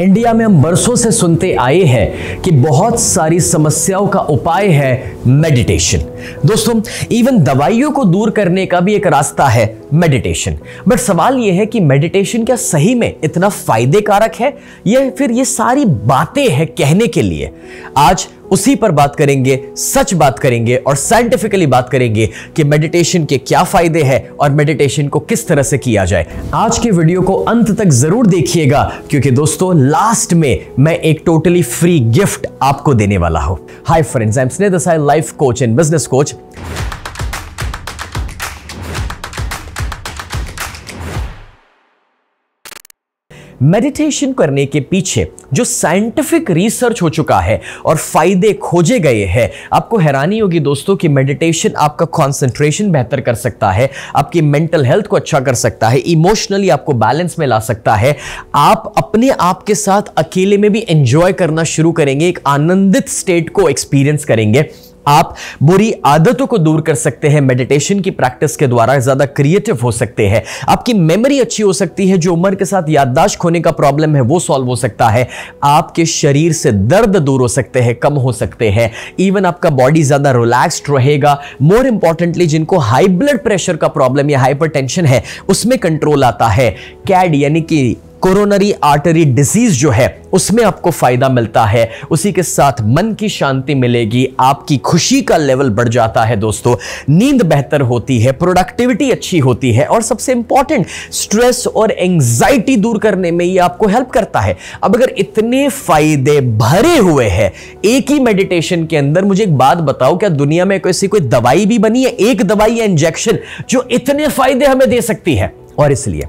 India में हम बरसों से सुनते आए हैं कि बहुत सारी समस्याओं का उपाय है मेडिटेशन दोस्तों इवन दवाइयों को दूर करने का भी एक रास्ता है मेडिटेशन बट सवाल यह है कि मेडिटेशन क्या सही में इतना फायदे कारक है या फिर ये सारी बातें हैं कहने के लिए आज उसी पर बात करेंगे सच बात करेंगे और साइंटिफिकली बात करेंगे कि मेडिटेशन के क्या फायदे हैं और मेडिटेशन को किस तरह से किया जाए आज के वीडियो को अंत तक जरूर देखिएगा क्योंकि दोस्तों लास्ट में मैं एक टोटली फ्री गिफ्ट आपको देने वाला हूं हाई फ्रेंड्स आई एम स्ने life coach and business coach meditation करने के पीछे जो साइंटिफिक रिसर्च हो चुका है और फायदे खोजे गए हैं आपको हैरानी होगी दोस्तों कि मेडिटेशन आपका कॉन्सेंट्रेशन बेहतर कर सकता है आपकी मेंटल हेल्थ को अच्छा कर सकता है इमोशनली आपको बैलेंस में ला सकता है आप अपने आप के साथ अकेले में भी एंजॉय करना शुरू करेंगे एक आनंदित स्टेट को एक्सपीरियंस करेंगे आप बुरी आदतों को दूर कर सकते हैं मेडिटेशन की प्रैक्टिस के द्वारा ज्यादा क्रिएटिव हो सकते हैं आपकी मेमोरी अच्छी हो सकती है जो उम्र के साथ याददाश्त खोने का प्रॉब्लम है वो सॉल्व हो सकता है आपके शरीर से दर्द दूर हो सकते हैं कम हो सकते हैं इवन आपका बॉडी ज्यादा रिलैक्स्ड रहेगा मोर इंपॉर्टेंटली जिनको हाई ब्लड प्रेशर का प्रॉब्लम या हाइपर है उसमें कंट्रोल आता है कैड यानी कि कोरोनरी आर्टरी डिजीज जो है उसमें आपको फायदा मिलता है उसी के साथ मन की शांति मिलेगी आपकी खुशी का लेवल बढ़ जाता है दोस्तों नींद बेहतर होती है प्रोडक्टिविटी अच्छी होती है और सबसे इंपॉर्टेंट स्ट्रेस और एंग्जाइटी दूर करने में ये आपको हेल्प करता है अब अगर इतने फायदे भरे हुए हैं एक ही मेडिटेशन के अंदर मुझे एक बात बताओ क्या दुनिया में ऐसी कोई दवाई भी बनी है एक दवाई या इंजेक्शन जो इतने फायदे हमें दे सकती है और इसलिए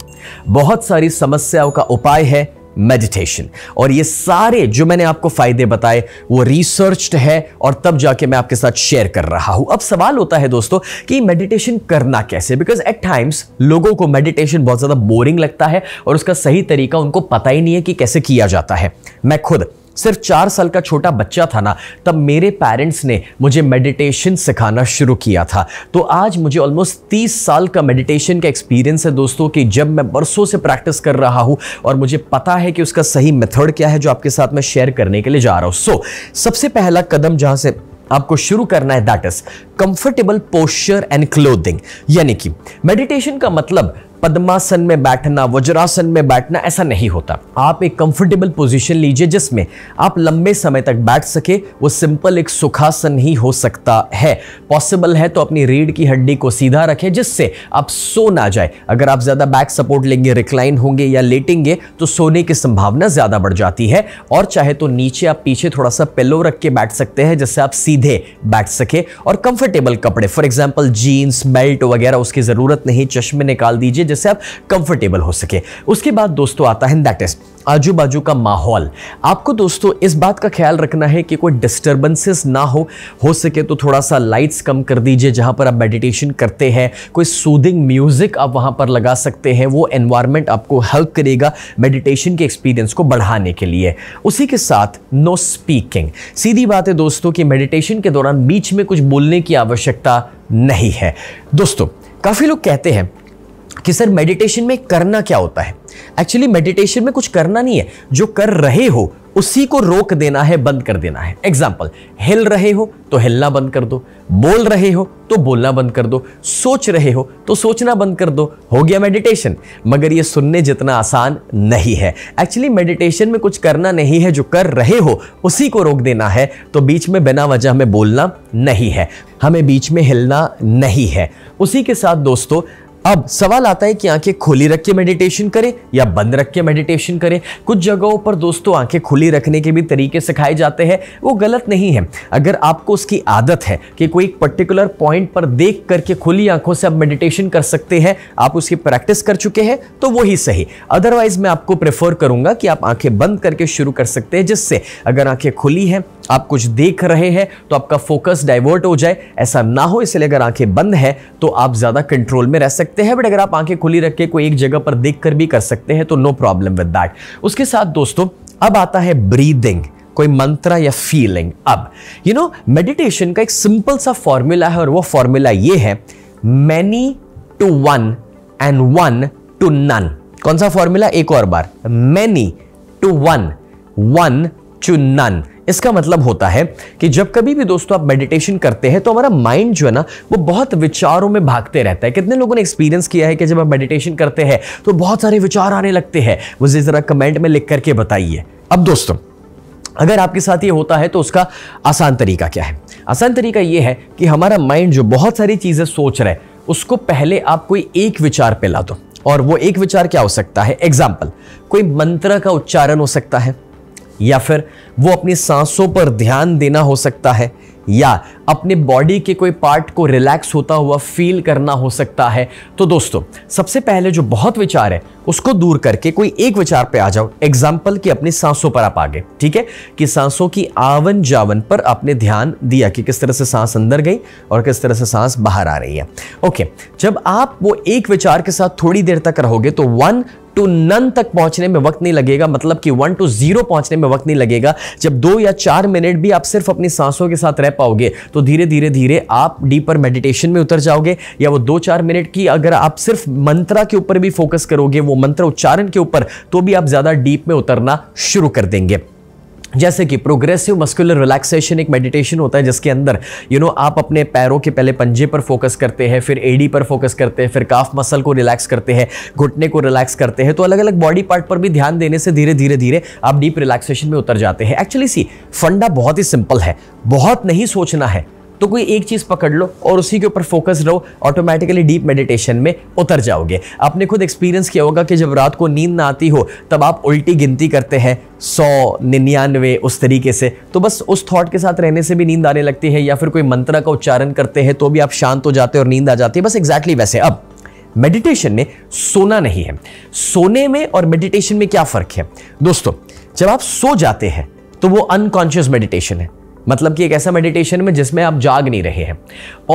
बहुत सारी समस्याओं का उपाय है मेडिटेशन और ये सारे जो मैंने आपको फायदे बताए वो रिसर्च्ड है और तब जाके मैं आपके साथ शेयर कर रहा हूं अब सवाल होता है दोस्तों कि मेडिटेशन करना कैसे बिकॉज एट टाइम्स लोगों को मेडिटेशन बहुत ज़्यादा बोरिंग लगता है और उसका सही तरीका उनको पता ही नहीं है कि कैसे किया जाता है मैं खुद सिर्फ चार साल का छोटा बच्चा था ना तब मेरे पेरेंट्स ने मुझे मेडिटेशन सिखाना शुरू किया था तो आज मुझे ऑलमोस्ट तीस साल का मेडिटेशन का एक्सपीरियंस है दोस्तों कि जब मैं बरसों से प्रैक्टिस कर रहा हूँ और मुझे पता है कि उसका सही मेथड क्या है जो आपके साथ मैं शेयर करने के लिए जा रहा हूँ सो so, सबसे पहला कदम जहाँ से आपको शुरू करना है that is comfortable posture and clothing यानी कि मेडिटेशन का मतलब पद्मासन में बैठना वज्रासन में बैठना ऐसा नहीं होता आप एक कंफर्टेबल पोजीशन लीजिए जिसमें आप लंबे समय तक बैठ सके वो सिंपल एक सुखासन ही हो सकता है पॉसिबल है तो अपनी रीढ़ की हड्डी को सीधा रखें जिससे आप सो ना जाए अगर आप ज़्यादा बैक सपोर्ट लेंगे रिक्लाइन होंगे या लेटेंगे तो सोने की संभावना ज़्यादा बढ़ जाती है और चाहे तो नीचे आप पीछे थोड़ा सा पेलो रख के बैठ सकते हैं जिससे आप सीधे बैठ सके और कंफर्टेबल कपड़े फॉर एग्जाम्पल जीन्स बेल्ट वगैरह उसकी ज़रूरत नहीं चश्मे निकाल दीजिए जिससे आप कंफर्टेबल हो सके उसके बाद दोस्तों आता है दैट इज आजू बाजू का माहौल आपको दोस्तों इस बात का ख्याल रखना है कि कोई डिस्टर्बेंसेस ना हो हो सके तो थोड़ा सा लाइट्स कम कर दीजिए जहाँ पर आप मेडिटेशन करते हैं कोई सूदिंग म्यूज़िक आप वहाँ पर लगा सकते हैं वो एनवायरनमेंट आपको हेल्प करेगा मेडिटेशन के एक्सपीरियंस को बढ़ाने के लिए उसी के साथ नो स्पीकिंग सीधी बात है दोस्तों कि मेडिटेशन के दौरान बीच में कुछ बोलने की आवश्यकता नहीं है दोस्तों काफ़ी लोग कहते हैं कि सर मेडिटेशन में करना क्या होता है एक्चुअली मेडिटेशन में कुछ करना नहीं है जो कर रहे हो उसी को रोक देना है बंद कर देना है एग्जाम्पल हिल रहे हो तो हिलना बंद कर दो बोल रहे हो तो बोलना बंद कर दो सोच रहे हो तो सोचना बंद कर दो हो गया मेडिटेशन मगर ये सुनने जितना आसान नहीं है एक्चुअली मेडिटेशन में कुछ करना नहीं है जो कर रहे हो उसी को रोक देना है तो बीच में बिना वजह हमें बोलना नहीं है हमें बीच में हिलना नहीं है उसी के साथ दोस्तों अब सवाल आता है कि आंखें खोली रख के मेडिटेशन करें या बंद रख के मेडिटेशन करें कुछ जगहों पर दोस्तों आंखें खुली रखने के भी तरीके सिखाए जाते हैं वो गलत नहीं है अगर आपको उसकी आदत है कि कोई एक पर्टिकुलर पॉइंट पर देख करके खुली आंखों से आप मेडिटेशन कर सकते हैं आप उसकी प्रैक्टिस कर चुके हैं तो वही सही अदरवाइज मैं आपको प्रेफर करूंगा कि आप आंखें बंद करके शुरू कर सकते हैं जिससे अगर आंखें खुली हैं आप कुछ देख रहे हैं तो आपका फोकस डाइवर्ट हो जाए ऐसा ना हो इसलिए अगर आंखें बंद है तो आप ज़्यादा कंट्रोल में रह सकते सकते हैं बट अगर आप आंखें खुली रख के कोई एक जगह पर देख कर भी कर सकते हैं तो नो प्रॉब्लम विद दैट उसके साथ दोस्तों अब आता है ब्रीदिंग कोई मंत्र या फीलिंग अब यू नो मेडिटेशन का एक सिंपल सा फॉर्मूला है और वो फॉर्मूला ये है many to one and one to none कौन सा फॉर्मूला एक और बार many to one one to none इसका मतलब होता है कि जब कभी भी दोस्तों आप मेडिटेशन करते हैं तो हमारा माइंड जो है ना वो बहुत विचारों में भागते रहता है कितने लोगों ने एक्सपीरियंस किया है कि जब आप मेडिटेशन करते हैं तो बहुत सारे विचार आने लगते हैं मुझे ज़रा कमेंट में लिख करके बताइए अब दोस्तों अगर आपके साथ ये होता है तो उसका आसान तरीका क्या है आसान तरीका ये है कि हमारा माइंड जो बहुत सारी चीज़ें सोच रहा है उसको पहले आप कोई एक विचार पे ला दो और वो एक विचार क्या हो सकता है एग्जाम्पल कोई मंत्र का उच्चारण हो सकता है या फिर वो अपनी सांसों पर ध्यान देना हो सकता है या अपने बॉडी के कोई पार्ट को रिलैक्स होता हुआ फील करना हो सकता है तो दोस्तों सबसे पहले जो बहुत विचार है उसको दूर करके कोई एक विचार पे आ जाओ एग्जाम्पल कि अपनी सांसों पर आप आगे ठीक है कि सांसों की आवन जावन पर आपने ध्यान दिया कि किस तरह से सांस अंदर गई और किस तरह से सांस बाहर आ रही है ओके जब आप वो एक विचार के साथ थोड़ी देर तक रहोगे तो वन टू नन तक पहुंचने में वक्त नहीं लगेगा मतलब कि वन टू जीरो पहुंचने में वक्त नहीं लगेगा जब दो या चार मिनट भी आप सिर्फ अपनी सांसों के साथ रह पाओगे तो धीरे धीरे धीरे आप डीपर मेडिटेशन में उतर जाओगे या वो दो चार मिनट की अगर आप सिर्फ मंत्रा के ऊपर भी फोकस करोगे वो मंत्र उच्चारण के ऊपर तो भी आप ज़्यादा डीप में उतरना शुरू कर देंगे जैसे कि प्रोग्रेसिव मस्कुलर रिलैक्सेशन एक मेडिटेशन होता है जिसके अंदर यू you नो know, आप अपने पैरों के पहले पंजे पर फोकस करते हैं फिर एडी पर फोकस करते हैं फिर काफ मसल को रिलैक्स करते हैं घुटने को रिलैक्स करते हैं तो अलग अलग बॉडी पार्ट पर भी ध्यान देने से धीरे धीरे धीरे आप डीप रिलैक्सेशन में उतर जाते हैं एक्चुअली सी फंडा बहुत ही सिंपल है बहुत नहीं सोचना है तो कोई एक चीज़ पकड़ लो और उसी के ऊपर फोकस रहो ऑटोमेटिकली डीप मेडिटेशन में उतर जाओगे आपने खुद एक्सपीरियंस किया होगा कि जब रात को नींद ना आती हो तब आप उल्टी गिनती करते हैं सौ निन्यानवे उस तरीके से तो बस उस थॉट के साथ रहने से भी नींद आने लगती है या फिर कोई मंत्र का उच्चारण करते हैं तो भी आप शांत हो जाते हैं और नींद आ जाती है बस एग्जैक्टली वैसे अब मेडिटेशन में सोना नहीं है सोने में और मेडिटेशन में क्या फ़र्क है दोस्तों जब आप सो जाते हैं तो वो अनकॉन्शियस मेडिटेशन है मतलब कि एक ऐसा मेडिटेशन में जिसमें आप जाग नहीं रहे हैं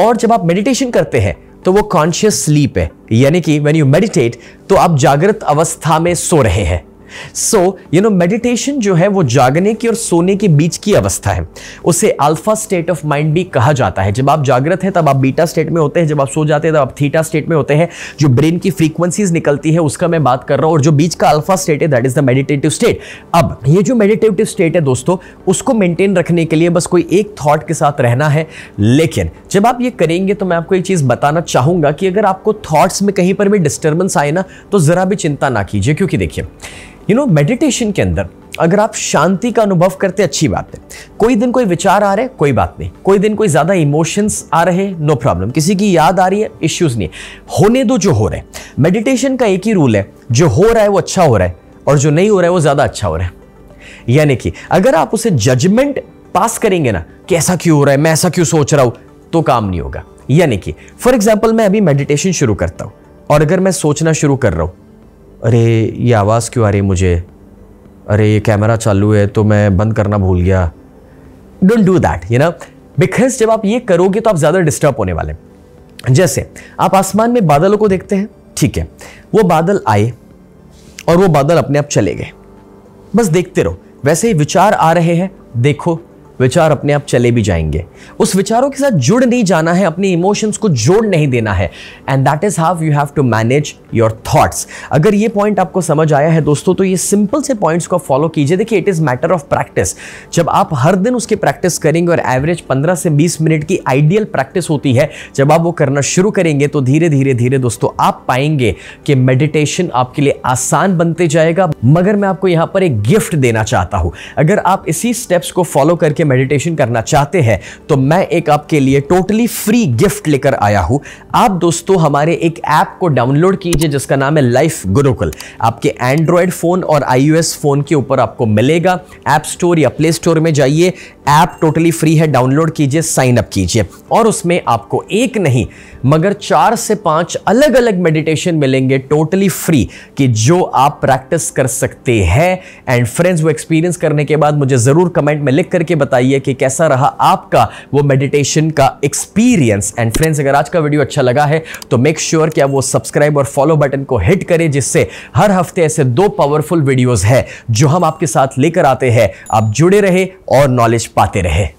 और जब आप मेडिटेशन करते हैं तो वो कॉन्शियस स्लीप है यानी कि व्हेन यू मेडिटेट तो आप जागृत अवस्था में सो रहे हैं सो यू नो मेडिटेशन जो है वो जागने की और सोने के बीच की अवस्था है उसे अल्फा स्टेट ऑफ माइंड भी कहा जाता है जब आप जागृत हैं तब आप बीटा स्टेट में होते हैं जब आप सो जाते हैं तब आप थीटा स्टेट में होते हैं जो ब्रेन की फ्रीक्वेंसीज निकलती है उसका मैं बात कर रहा हूं और जो बीच का अल्फा स्टेट है that is the meditative state अब ये जो मेडिटेटिव स्टेट है दोस्तों उसको मेंटेन रखने के लिए बस कोई एक थॉट के साथ रहना है लेकिन जब आप ये करेंगे तो मैं आपको एक चीज़ बताना चाहूंगा कि अगर आपको थॉट्स में कहीं पर भी डिस्टर्बेंस आए ना तो ज़रा भी चिंता ना कीजिए क्योंकि देखिए यू नो मेडिटेशन के अंदर अगर आप शांति का अनुभव करते अच्छी बात है कोई दिन कोई विचार आ रहे कोई बात नहीं कोई दिन कोई ज़्यादा इमोशंस आ रहे नो प्रॉब्लम किसी की याद आ रही है इश्यूज़ नहीं होने दो जो हो रहे मेडिटेशन का एक ही रूल है जो हो रहा है वो अच्छा हो रहा है और जो नहीं हो रहा है वो ज़्यादा अच्छा हो रहा है यानी कि अगर आप उसे जजमेंट पास करेंगे ना कि ऐसा क्यों हो रहा है मैं ऐसा क्यों सोच रहा हूँ तो काम नहीं होगा यानी कि फॉर एग्जाम्पल मैं अभी मेडिटेशन शुरू करता हूँ और अगर मैं सोचना शुरू कर रहा हूँ अरे ये आवाज़ क्यों आ रही मुझे अरे ये कैमरा चालू है तो मैं बंद करना भूल गया don't do that you know because जब आप ये करोगे तो आप ज़्यादा डिस्टर्ब होने वाले जैसे आप आसमान में बादलों को देखते हैं ठीक है वो बादल आए और वो बादल अपने आप चले गए बस देखते रहो वैसे ही विचार आ रहे हैं देखो विचार अपने आप चले भी जाएंगे उस विचारों के साथ जुड़ नहीं जाना है अपने इमोशंस को जोड़ नहीं देना है and that is how you have to manage your thoughts अगर ये पॉइंट आपको समझ आया है दोस्तों तो ये सिंपल से पॉइंट्स को फॉलो कीजिए देखिए it is matter of practice जब आप हर दिन उसकी प्रैक्टिस करेंगे और एवरेज पंद्रह से बीस मिनट की आइडियल प्रैक्टिस होती है जब आप वो करना शुरू करेंगे तो धीरे धीरे धीरे दोस्तों आप पाएंगे कि मेडिटेशन आपके लिए आसान बनते जाएगा मगर मैं आपको यहाँ पर एक गिफ्ट देना चाहता हूं अगर आप इसी स्टेप्स को फॉलो करके मेडिटेशन करना चाहते हैं तो मैं एक आपके लिए टोटली फ्री गिफ्ट लेकर आया हूं आप दोस्तों हमारे एक ऐप को डाउनलोड कीजिए जिसका नाम है लाइफ गुरुकुल आपके एंड्रॉयड फ़ोन और आई फ़ोन के ऊपर आपको मिलेगा ऐप स्टोर या प्ले स्टोर में जाइए ऐप टोटली फ्री है डाउनलोड कीजिए साइन अप कीजिए और उसमें आपको एक नहीं मगर चार से पांच अलग अलग मेडिटेशन मिलेंगे टोटली फ्री कि जो आप प्रैक्टिस कर सकते हैं एंड फ्रेंड्स वो एक्सपीरियंस करने के बाद मुझे ज़रूर कमेंट में लिख करके बताइए कि कैसा रहा आपका वो मेडिटेशन का एक्सपीरियंस एंड फ्रेंड्स अगर आज का वीडियो अच्छा लगा है तो मेक श्योर sure कि आप वो सब्सक्राइब और फॉलो बटन को हिट करें जिससे हर हफ्ते ऐसे दो पावरफुल वीडियोज़ हैं जो हम आपके साथ लेकर आते हैं आप जुड़े रहे और नॉलेज पाते रहे